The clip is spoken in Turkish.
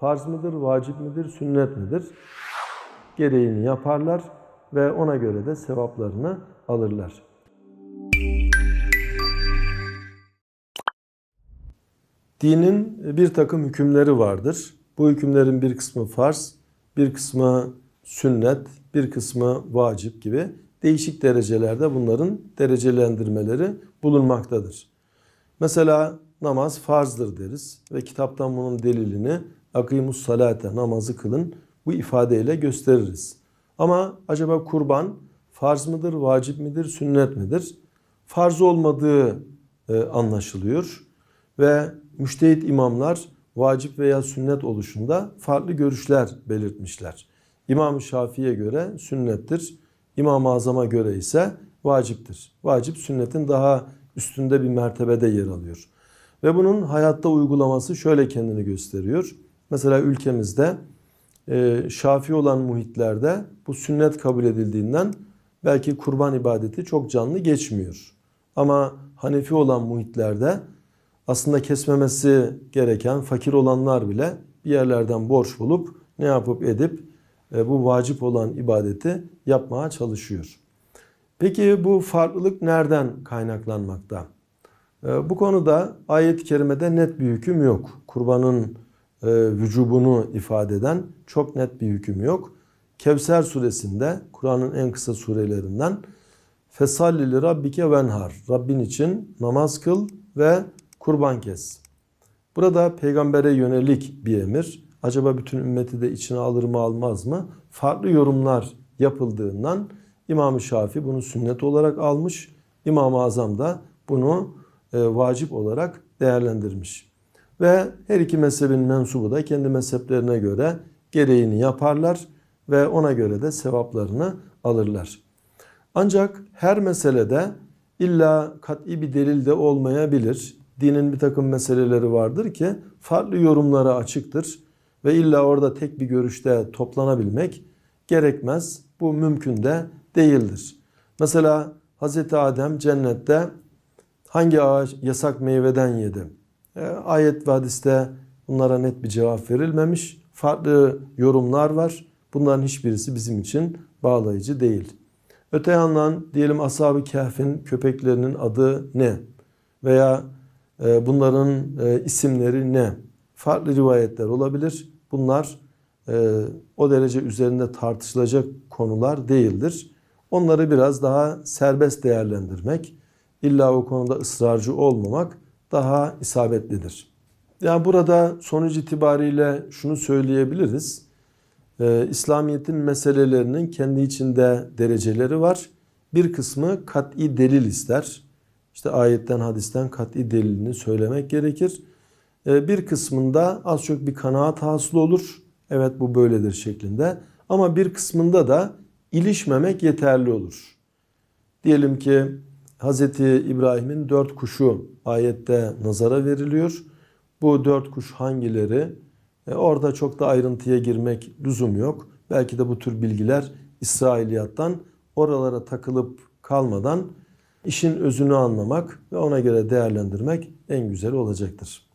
farz mıdır, vacip midir, sünnet midir? Gereğini yaparlar ve ona göre de sevaplarını alırlar. Dinin bir takım hükümleri vardır. Bu hükümlerin bir kısmı farz, bir kısmı sünnet, bir kısmı vacip gibi değişik derecelerde bunların derecelendirmeleri bulunmaktadır. Mesela namaz farzdır deriz. Ve kitaptan bunun delilini akimus salate namazı kılın bu ifadeyle gösteririz. Ama acaba kurban farz mıdır, vacip midir, sünnet midir? Farz olmadığı e, anlaşılıyor ve müştehit imamlar vacip veya sünnet oluşunda farklı görüşler belirtmişler. İmam Şafii'ye göre sünnettir, İmam-ı Azam'a göre ise vaciptir. Vacip sünnetin daha üstünde bir mertebede yer alıyor. Ve bunun hayatta uygulaması şöyle kendini gösteriyor. Mesela ülkemizde e, şafi olan muhitlerde bu sünnet kabul edildiğinden belki kurban ibadeti çok canlı geçmiyor. Ama Hanefi olan muhitlerde aslında kesmemesi gereken fakir olanlar bile bir yerlerden borç bulup ne yapıp edip e, bu vacip olan ibadeti yapmaya çalışıyor. Peki bu farklılık nereden kaynaklanmakta? Ee, bu konuda ayet-i kerimede net bir hüküm yok. Kurbanın e, vücubunu ifade eden çok net bir hüküm yok. Kevser suresinde Kur'an'ın en kısa surelerinden Fesallili Rabbike venhar. Rabbin için namaz kıl ve kurban kes. Burada peygambere yönelik bir emir. Acaba bütün ümmeti de içine alır mı almaz mı? Farklı yorumlar yapıldığından İmam-ı Şafi bunu sünnet olarak almış. İmam-ı Azam da bunu e, vacip olarak değerlendirmiş. Ve her iki mezhebin mensubu da kendi mezheplerine göre gereğini yaparlar ve ona göre de sevaplarını alırlar. Ancak her meselede illa kat'i bir delil de olmayabilir. Dinin bir takım meseleleri vardır ki farklı yorumlara açıktır ve illa orada tek bir görüşte toplanabilmek gerekmez. Bu mümkün de değildir. Mesela Hz. Adem cennette Hangi ağaç yasak meyveden yedi? E, ayet ve hadiste bunlara net bir cevap verilmemiş. Farklı yorumlar var. Bunların hiçbirisi bizim için bağlayıcı değil. Öte yandan diyelim Ashab-ı Kehf'in köpeklerinin adı ne? Veya e, bunların e, isimleri ne? Farklı rivayetler olabilir. Bunlar e, o derece üzerinde tartışılacak konular değildir. Onları biraz daha serbest değerlendirmek, İlla o konuda ısrarcı olmamak daha isabetlidir. Yani burada sonuç itibariyle şunu söyleyebiliriz. Ee, İslamiyet'in meselelerinin kendi içinde dereceleri var. Bir kısmı kat'i delil ister. İşte ayetten hadisten kat'i delilini söylemek gerekir. Ee, bir kısmında az çok bir kanaat hasıl olur. Evet bu böyledir şeklinde. Ama bir kısmında da ilişmemek yeterli olur. Diyelim ki Hazreti İbrahim'in dört kuşu ayette nazara veriliyor. Bu dört kuş hangileri? E orada çok da ayrıntıya girmek lüzum yok. Belki de bu tür bilgiler İsrailiyattan oralara takılıp kalmadan işin özünü anlamak ve ona göre değerlendirmek en güzel olacaktır.